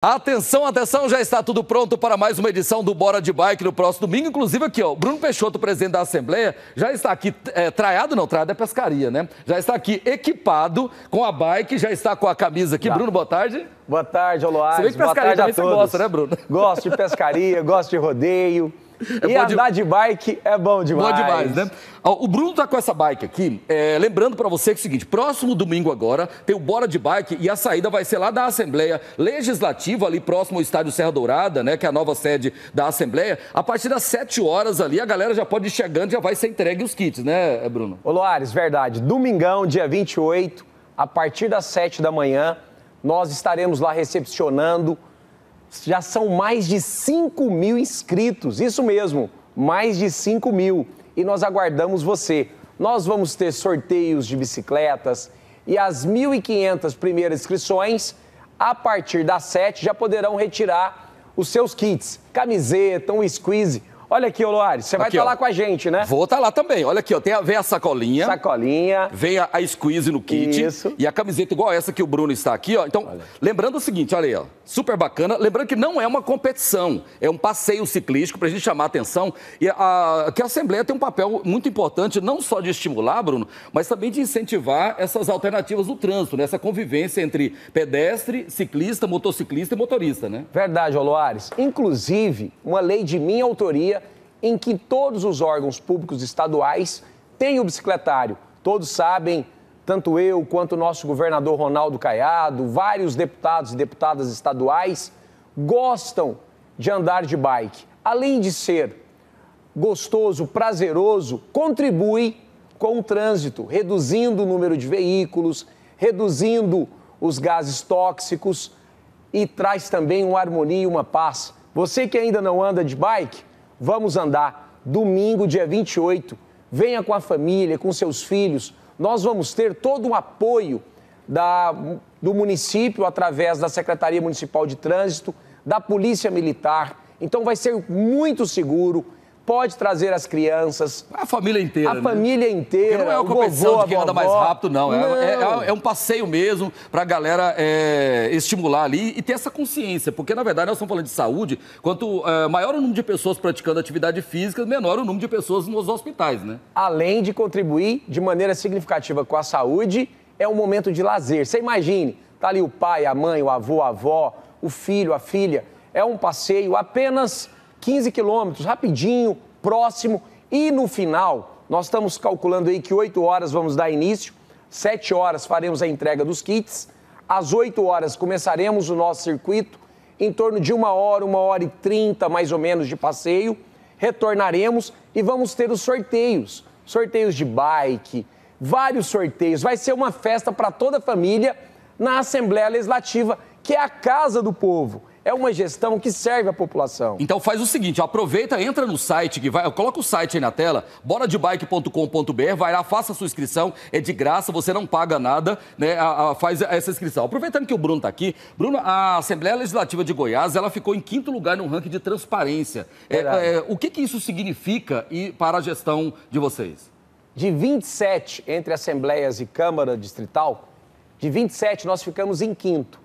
Atenção, atenção, já está tudo pronto para mais uma edição do Bora de Bike no próximo domingo. Inclusive aqui, ó, Bruno Peixoto, presidente da Assembleia, já está aqui, é, traiado não, traiado é pescaria, né? Já está aqui equipado com a bike, já está com a camisa aqui. Tá. Bruno, boa tarde. Boa tarde, Oloares. Você vê que pescaria boa tarde a todos. você gosta, né, Bruno? Gosto de pescaria, gosto de rodeio. É e andar de... de... bike é bom demais. Bom demais, né? o Bruno tá com essa bike aqui. É, lembrando para você que é o seguinte: próximo domingo agora tem o Bora de Bike e a saída vai ser lá da Assembleia Legislativa, ali próximo ao Estádio Serra Dourada, né? Que é a nova sede da Assembleia. A partir das 7 horas ali, a galera já pode ir chegando, já vai ser entregue os kits, né, Bruno? Ô, Loares, verdade. Domingão, dia 28, a partir das 7 da manhã, nós estaremos lá recepcionando já são mais de 5 mil inscritos. Isso mesmo, mais de 5 mil. E nós aguardamos você. Nós vamos ter sorteios de bicicletas e as 1.500 primeiras inscrições, a partir das 7, já poderão retirar os seus kits: camiseta, um squeeze, Olha aqui, ô Loares, você vai estar tá lá com a gente, né? Vou estar tá lá também. Olha aqui, ó, tem a, vem a sacolinha. Sacolinha. Vem a, a squeeze no kit. Isso. E a camiseta igual essa que o Bruno está aqui, ó. Então, olha. lembrando o seguinte, olha aí, ó, super bacana. Lembrando que não é uma competição, é um passeio ciclístico para a gente chamar a atenção. E a, que a Assembleia tem um papel muito importante, não só de estimular, Bruno, mas também de incentivar essas alternativas do trânsito, né? essa convivência entre pedestre, ciclista, motociclista e motorista, né? Verdade, ô Loares. Inclusive, uma lei de minha autoria em que todos os órgãos públicos estaduais têm o bicicletário. Todos sabem, tanto eu quanto o nosso governador Ronaldo Caiado, vários deputados e deputadas estaduais gostam de andar de bike. Além de ser gostoso, prazeroso, contribui com o trânsito, reduzindo o número de veículos, reduzindo os gases tóxicos e traz também uma harmonia e uma paz. Você que ainda não anda de bike, Vamos andar. Domingo, dia 28. Venha com a família, com seus filhos. Nós vamos ter todo o apoio da, do município através da Secretaria Municipal de Trânsito, da Polícia Militar. Então vai ser muito seguro pode trazer as crianças. A família inteira. A né? família inteira. Porque não é uma competição vovô, de quem anda mais rápido, não. não. É, é, é, é um passeio mesmo para a galera é, estimular ali e ter essa consciência. Porque, na verdade, nós estamos falando de saúde. Quanto é, maior o número de pessoas praticando atividade física, menor o número de pessoas nos hospitais, né? Além de contribuir de maneira significativa com a saúde, é um momento de lazer. Você imagine, tá ali o pai, a mãe, o avô, a avó, o filho, a filha. É um passeio apenas 15 quilômetros, rapidinho, próximo. E no final, nós estamos calculando aí que 8 horas vamos dar início, 7 horas faremos a entrega dos kits, às 8 horas começaremos o nosso circuito, em torno de uma hora, uma hora e trinta mais ou menos de passeio. Retornaremos e vamos ter os sorteios sorteios de bike, vários sorteios. Vai ser uma festa para toda a família na Assembleia Legislativa, que é a casa do povo é uma gestão que serve à população. Então faz o seguinte, aproveita, entra no site que vai, coloca o site aí na tela, boladebike.com.br, vai lá, faça a sua inscrição, é de graça, você não paga nada, né? A, a, faz essa inscrição. Aproveitando que o Bruno está aqui, Bruno, a Assembleia Legislativa de Goiás, ela ficou em quinto lugar no ranking de transparência. É, é, o que, que isso significa e para a gestão de vocês? De 27 entre assembleias e Câmara Distrital, de 27 nós ficamos em quinto.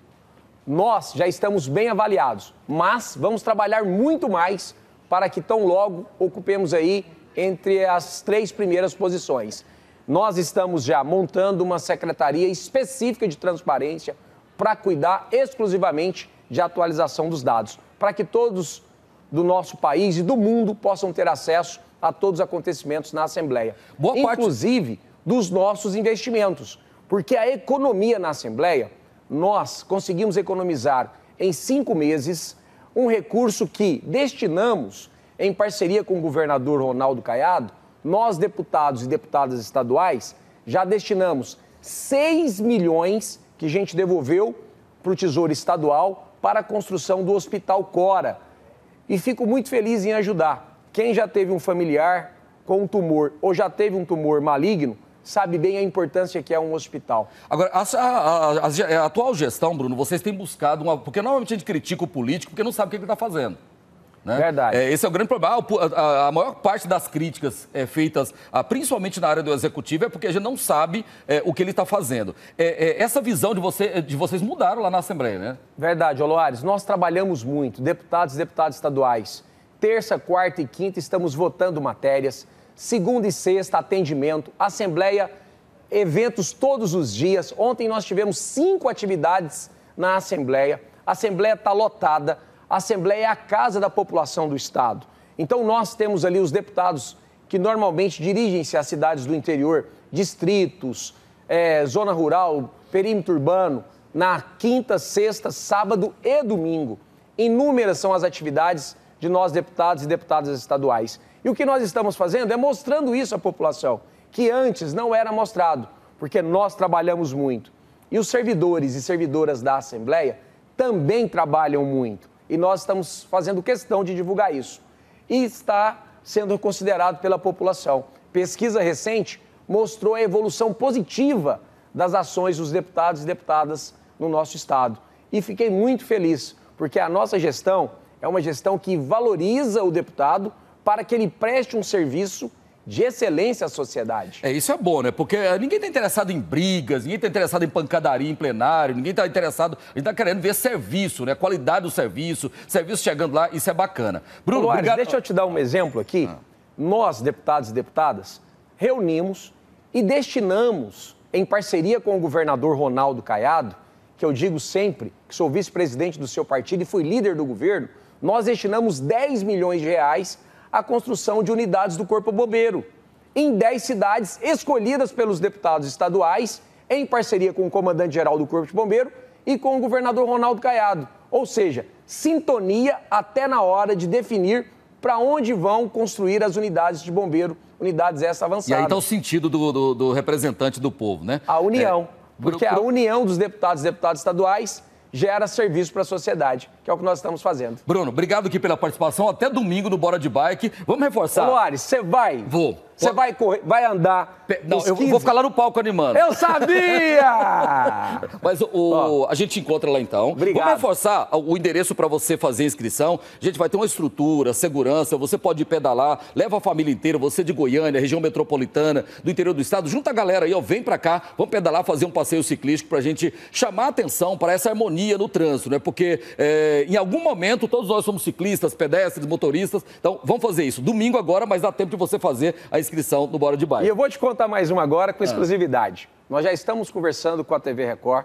Nós já estamos bem avaliados, mas vamos trabalhar muito mais para que tão logo ocupemos aí entre as três primeiras posições. Nós estamos já montando uma secretaria específica de transparência para cuidar exclusivamente de atualização dos dados, para que todos do nosso país e do mundo possam ter acesso a todos os acontecimentos na Assembleia, Boa inclusive parte... dos nossos investimentos, porque a economia na Assembleia nós conseguimos economizar em cinco meses um recurso que destinamos, em parceria com o governador Ronaldo Caiado, nós, deputados e deputadas estaduais, já destinamos 6 milhões que a gente devolveu para o Tesouro Estadual para a construção do Hospital Cora. E fico muito feliz em ajudar. Quem já teve um familiar com um tumor ou já teve um tumor maligno, sabe bem a importância que é um hospital. Agora, a, a, a, a atual gestão, Bruno, vocês têm buscado uma. Porque normalmente a gente critica o político porque não sabe o que ele está fazendo. Né? Verdade. É, esse é o grande problema. Ah, a, a maior parte das críticas é, feitas, a, ah, principalmente na área do executivo, é porque a gente não sabe é, o que ele está fazendo. É, é, essa visão de, você, de vocês mudaram lá na Assembleia, né? Verdade, Oloares. Nós trabalhamos muito, deputados e deputadas estaduais. Terça, quarta e quinta estamos votando matérias segunda e sexta, atendimento, assembleia, eventos todos os dias. Ontem nós tivemos cinco atividades na Assembleia. A Assembleia está lotada, a Assembleia é a casa da população do Estado. Então nós temos ali os deputados que normalmente dirigem-se às cidades do interior, distritos, é, zona rural, perímetro urbano, na quinta, sexta, sábado e domingo. Inúmeras são as atividades de nós, deputados e deputadas estaduais. E o que nós estamos fazendo é mostrando isso à população, que antes não era mostrado, porque nós trabalhamos muito. E os servidores e servidoras da Assembleia também trabalham muito. E nós estamos fazendo questão de divulgar isso. E está sendo considerado pela população. Pesquisa recente mostrou a evolução positiva das ações dos deputados e deputadas no nosso estado. E fiquei muito feliz, porque a nossa gestão é uma gestão que valoriza o deputado para que ele preste um serviço de excelência à sociedade. É, isso é bom, né? Porque eh, ninguém está interessado em brigas, ninguém está interessado em pancadaria em plenário, ninguém está interessado. A gente está querendo ver serviço, né? Qualidade do serviço, serviço chegando lá, isso é bacana. Bruno, Ô, obrigado... deixa eu te dar um exemplo aqui. Ah. Nós, deputados e deputadas, reunimos e destinamos, em parceria com o governador Ronaldo Caiado, que eu digo sempre que sou vice-presidente do seu partido e fui líder do governo, nós destinamos 10 milhões de reais à construção de unidades do Corpo Bombeiro, em 10 cidades escolhidas pelos deputados estaduais, em parceria com o comandante-geral do Corpo de Bombeiro e com o governador Ronaldo Caiado. Ou seja, sintonia até na hora de definir para onde vão construir as unidades de bombeiro, unidades essa avançadas. E aí está o sentido do, do, do, representante do povo, né? A união. É, porque é pro, pro... a união dos deputados e deputadas estaduais gera serviço para a sociedade, que é o que nós estamos fazendo. Bruno, obrigado aqui pela participação. Até domingo no Bora de Bike. Vamos reforçar. Luares, você vai. Vou. Você vai correr, vai andar. não, eu vou ficar lá no palco animando. Eu sabia! Ah. Mas o, a gente te encontra lá então. Obrigado. Vamos reforçar o endereço para você fazer a inscrição. A gente vai ter uma estrutura, segurança, você pode pedalar, leva a família inteira, você de Goiânia, região metropolitana, do interior do estado, junta a galera aí, ó, vem para cá, vamos pedalar, fazer um passeio ciclístico para a gente chamar atenção para essa harmonia no trânsito, né? Porque é, em algum momento todos nós somos ciclistas, pedestres, motoristas, então vamos fazer isso. Domingo agora, mas dá tempo de você fazer a inscrição no Bora de Bairro. E eu vou te contar mais uma agora com ah. exclusividade. Nós já estamos conversando com a TV Record,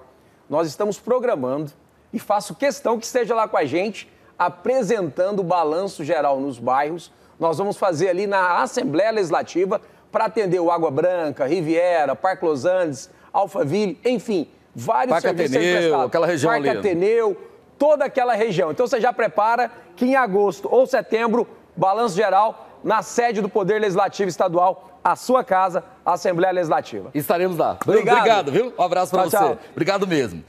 nós estamos programando e faço questão que esteja lá com a gente apresentando o balanço geral nos bairros. Nós vamos fazer ali na Assembleia Legislativa para atender o Água Branca, Riviera, Parque Los Andes, Alphaville, enfim, vários Parque serviços Ateneu, aquela região Parque ali. Ateneu, toda aquela região. Então você já prepara que em agosto ou setembro, balanço geral na sede do Poder Legislativo Estadual a sua casa, a Assembleia Legislativa. Estaremos lá. Obrigado. Obrigado, viu? Um abraço para você. Obrigado mesmo.